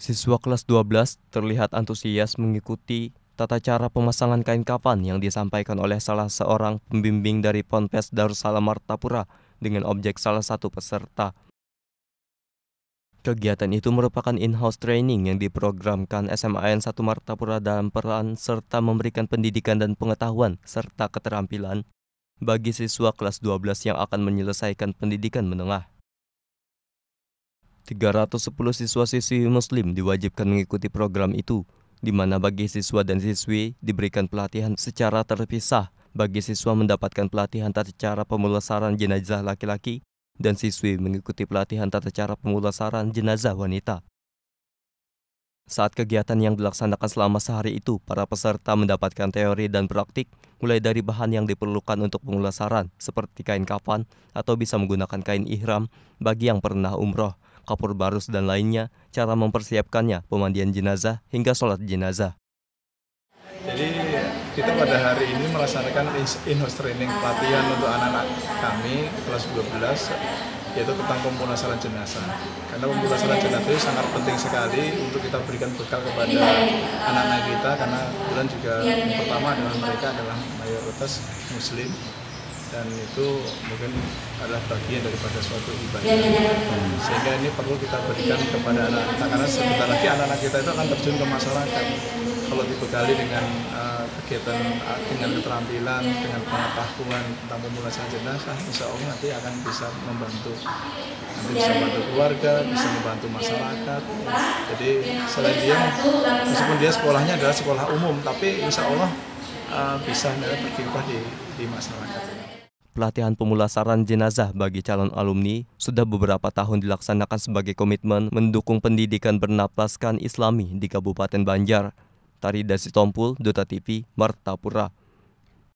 Siswa kelas 12 terlihat antusias mengikuti tata cara pemasangan kain kafan yang disampaikan oleh salah seorang pembimbing dari Ponpes Darussalam Martapura dengan objek salah satu peserta. Kegiatan itu merupakan in-house training yang diprogramkan SMAN 1 Martapura dalam peran serta memberikan pendidikan dan pengetahuan serta keterampilan bagi siswa kelas 12 yang akan menyelesaikan pendidikan menengah. 310 siswa-siswi muslim diwajibkan mengikuti program itu, di mana bagi siswa dan siswi diberikan pelatihan secara terpisah. Bagi siswa mendapatkan pelatihan tata cara pemulasaran jenazah laki-laki dan siswi mengikuti pelatihan tata cara pemulasaran jenazah wanita. Saat kegiatan yang dilaksanakan selama sehari itu, para peserta mendapatkan teori dan praktik, mulai dari bahan yang diperlukan untuk pemulasaran, seperti kain kafan atau bisa menggunakan kain ihram bagi yang pernah umroh, kapur barus dan lainnya, cara mempersiapkannya, pemandian jenazah, hingga sholat jenazah. Jadi kita pada hari ini melaksanakan in-house training pelatihan untuk anak-anak kami kelas 12 yaitu tentang pemulasaran jenazah. Karena pemulasaran jenazah itu sangat penting sekali untuk kita berikan bekal kepada anak-anak kita karena bulan juga yang pertama adalah mereka adalah mayoritas muslim dan itu mungkin adalah bagian daripada suatu ibadah ya, ya, ya. sehingga ini perlu kita berikan kepada anak kita karena sebentar lagi anak-anak kita itu akan terjun ke masyarakat kalau dibekali dengan uh, kegiatan eh, dengan keterampilan dengan pengetahuan tentang pemulasan jenazah insya Allah nanti akan bisa membantu nanti bisa membantu keluarga bisa membantu masyarakat jadi selain dia meskipun dia sekolahnya adalah sekolah umum tapi insya Allah uh, bisa berkiprah di, di masyarakat Pelatihan pemulasaran jenazah bagi calon alumni sudah beberapa tahun dilaksanakan sebagai komitmen mendukung pendidikan bernapaskan islami di Kabupaten Banjar. Tari Dasi Dasitompul, duta TV, Martapura.